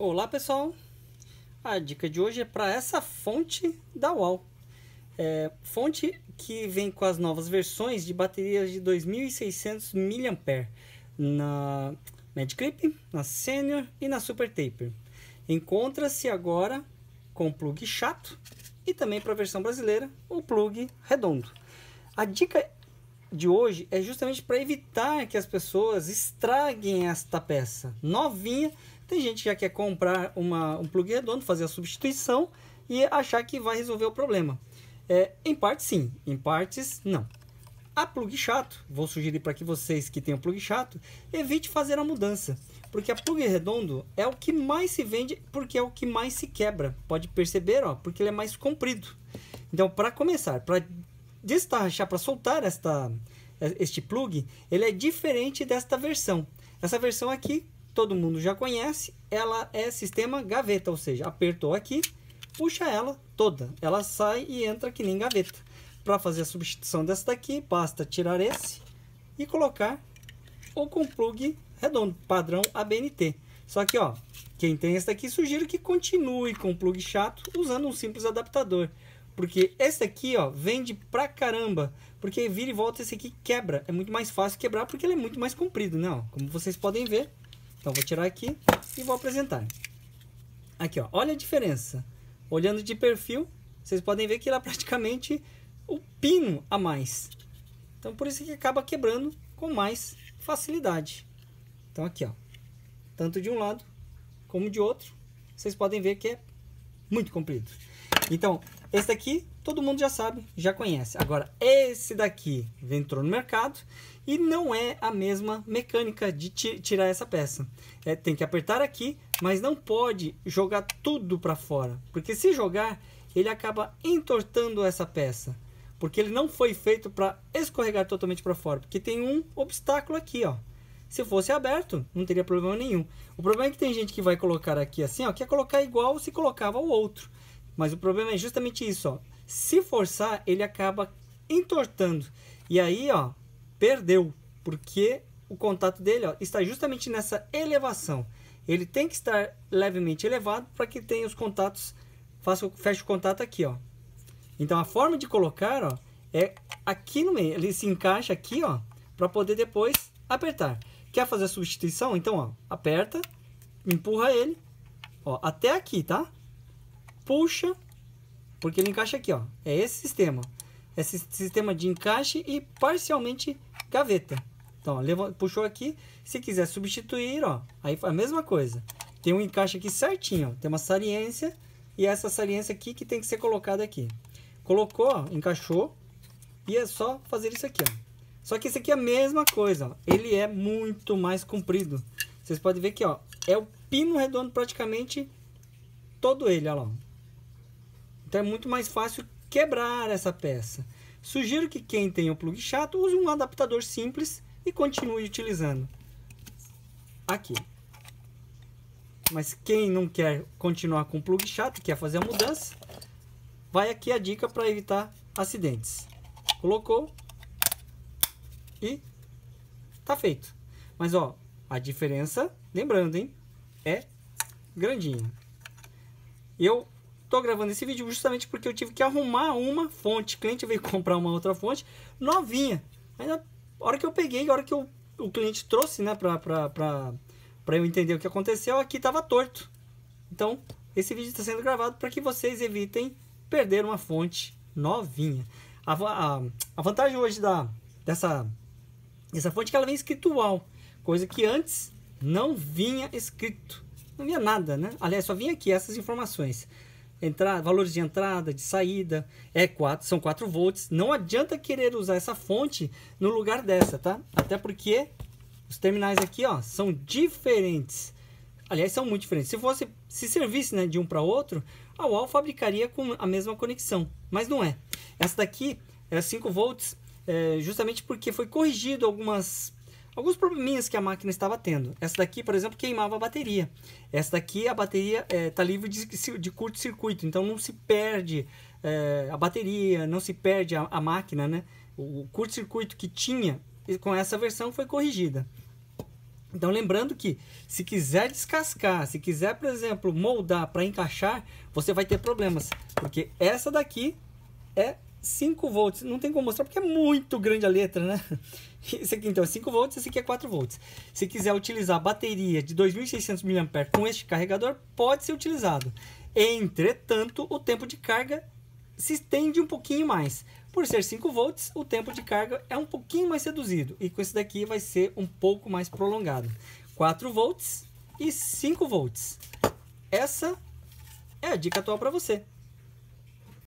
Olá pessoal, a dica de hoje é para essa fonte da UAL. É, fonte que vem com as novas versões de baterias de 2.600 mAh na Medclip, na Senior e na Super Taper. Encontra-se agora com plug chato e também para a versão brasileira o plug redondo. A dica de hoje é justamente para evitar que as pessoas estraguem esta peça novinha tem gente que já quer comprar uma, um plug redondo, fazer a substituição e achar que vai resolver o problema. É, em parte sim, em partes não. A plug chato, vou sugerir para que vocês que têm um plug chato, evite fazer a mudança, porque a plug redondo é o que mais se vende, porque é o que mais se quebra. Pode perceber, ó, porque ele é mais comprido. Então, para começar, para destarrachar, para soltar esta, este plug, ele é diferente desta versão. Essa versão aqui todo mundo já conhece, ela é sistema gaveta, ou seja, apertou aqui, puxa ela toda, ela sai e entra que nem gaveta. Para fazer a substituição dessa daqui, basta tirar esse e colocar ou com plug redondo, padrão ABNT. Só que, ó, quem tem esse daqui, sugiro que continue com o plug chato usando um simples adaptador. Porque esse aqui ó, vende pra caramba. Porque vira e volta esse aqui quebra. É muito mais fácil quebrar porque ele é muito mais comprido, né? Ó, como vocês podem ver, então vou tirar aqui e vou apresentar. Aqui, ó, olha a diferença. Olhando de perfil, vocês podem ver que lá praticamente o pino a mais. Então por isso que acaba quebrando com mais facilidade. Então aqui, ó, tanto de um lado como de outro, vocês podem ver que é muito comprido. Então, esse aqui todo mundo já sabe, já conhece. Agora, esse daqui entrou no mercado e não é a mesma mecânica de tirar essa peça. É, tem que apertar aqui, mas não pode jogar tudo para fora, porque se jogar, ele acaba entortando essa peça, porque ele não foi feito para escorregar totalmente para fora, porque tem um obstáculo aqui, ó. Se fosse aberto, não teria problema nenhum. O problema é que tem gente que vai colocar aqui assim, ó, quer é colocar igual se colocava o outro. Mas o problema é justamente isso, ó. Se forçar, ele acaba entortando. E aí, ó, perdeu, porque o contato dele ó, está justamente nessa elevação. Ele tem que estar levemente elevado para que tenha os contatos, faça, feche o contato aqui, ó. Então a forma de colocar, ó, é aqui no meio, ele se encaixa aqui, ó, para poder depois apertar. Quer fazer a substituição? Então, ó, aperta, empurra ele, ó, até aqui, tá? Puxa porque ele encaixa aqui, ó. É esse sistema. É esse sistema de encaixe e parcialmente gaveta. Então, ó, puxou aqui. Se quiser substituir, ó, aí a mesma coisa. Tem um encaixe aqui certinho, ó. Tem uma saliência e essa saliência aqui que tem que ser colocada aqui. Colocou, ó, encaixou. E é só fazer isso aqui, ó. Só que esse aqui é a mesma coisa, ó. Ele é muito mais comprido. Vocês podem ver que, ó, é o pino redondo praticamente todo ele, ó então é muito mais fácil quebrar essa peça. Sugiro que quem tem o plug chato use um adaptador simples e continue utilizando. Aqui. Mas quem não quer continuar com o plug chato, quer fazer a mudança, vai aqui a dica para evitar acidentes. Colocou e tá feito. Mas ó, a diferença, lembrando, hein, é grandinha. Eu Estou gravando esse vídeo justamente porque eu tive que arrumar uma fonte. O cliente veio comprar uma outra fonte novinha. Aí, na hora que eu peguei, a hora que eu, o cliente trouxe, né, pra, pra, pra, pra eu entender o que aconteceu, aqui estava torto. Então, esse vídeo está sendo gravado para que vocês evitem perder uma fonte novinha. A, a, a vantagem hoje da, dessa, essa fonte é que ela vem escritual, coisa que antes não vinha escrito. Não vinha nada, né? Aliás, só vinha aqui essas informações entrada, valores de entrada, de saída, é 4, são 4 volts. Não adianta querer usar essa fonte no lugar dessa, tá? Até porque os terminais aqui, ó, são diferentes. Aliás, são muito diferentes. Se fosse se servisse, né, de um para outro, a UAL fabricaria com a mesma conexão, mas não é. Essa daqui é 5 volts, é, justamente porque foi corrigido algumas alguns probleminhas que a máquina estava tendo. Essa daqui, por exemplo, queimava a bateria. Essa daqui, a bateria está eh, é, livre de, de curto-circuito, então não se perde é, a bateria, não se perde a, a máquina, né? O curto-circuito que tinha com essa versão foi corrigida. Então, lembrando que se quiser descascar, se quiser, por exemplo, moldar para encaixar, você vai ter problemas, porque essa daqui é 5 volts, não tem como mostrar porque é muito grande a letra, né? Esse aqui então é 5 volts, esse aqui é 4 volts. Se quiser utilizar bateria de 2.600 mAh com este carregador, pode ser utilizado. Entretanto, o tempo de carga se estende um pouquinho mais. Por ser 5 volts, o tempo de carga é um pouquinho mais reduzido e com esse daqui vai ser um pouco mais prolongado. 4 volts e 5 volts. Essa é a dica atual para você.